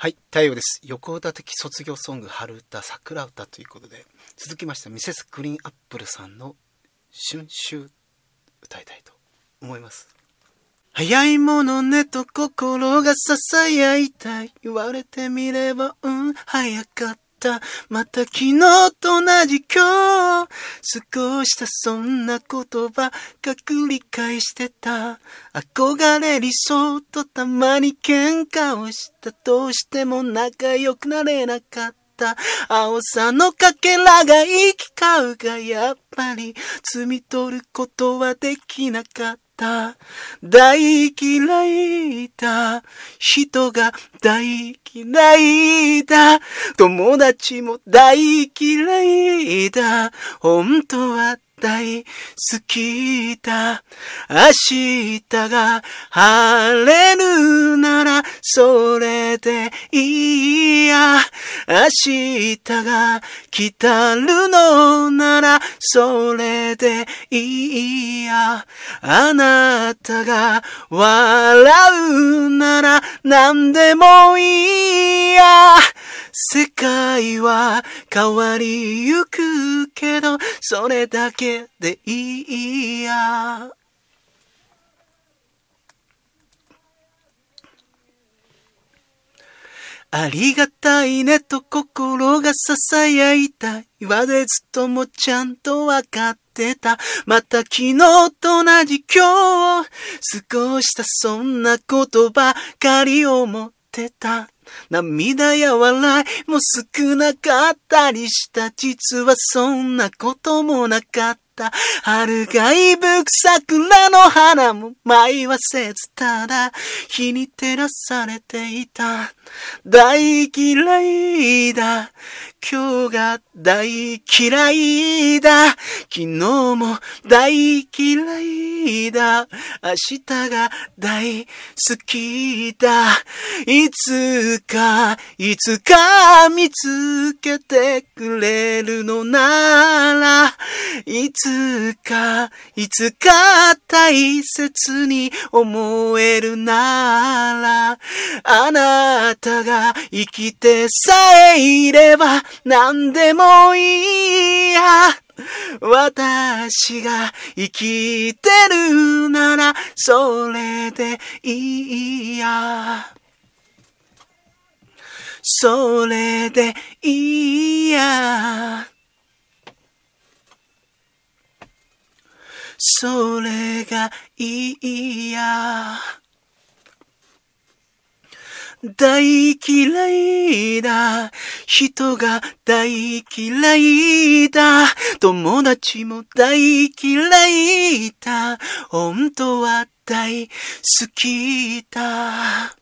はい、太陽です。横田的卒業ソング、春歌、桜歌ということで、続きまして、ミセスグリーンアップルさんの春秋、歌いたいと思います。早いものねと心が囁いた。言われてみれば、うん、早かった。た、また昨日と同じ今日。過ごしたそんな言葉が繰り返してた。憧れ理想とたまに喧嘩をした。どうしても仲良くなれなかった。青さのかけらが行き交うがやっぱり、摘み取ることはできなかった。た、大嫌いだ、人が大嫌いだ、友達も大嫌いだ、本当は大好きだ。明日が晴れるならそれでいいや。明日が来たるのならそれいいや。あなたが笑うなら何でもいいや。世界は変わりゆくけど、それだけでいいや。ありがたいねと心が囁いた。言われずともちゃんとわかった。てた。また昨日と同じ今日を過ごしたそんなことばかり思ってた。涙や笑いも少なかったりした。実はそんなこともなかった。春がいぶく桜の花も舞はせずただ日に照らされていた。大嫌いだ。今日が大嫌いだ。昨日も大嫌いだ。明日が大好きだ。いつか、いつか見つけてくれるのなら、いつか、いつか大切に思えるなら、あなたが生きてさえいれば、何でもいいや。私が生きてるなら、それでいいや。それでいいや。それがいいや。大嫌いだ。人が大嫌いだ。友達も大嫌いだ。本当は大好きだ。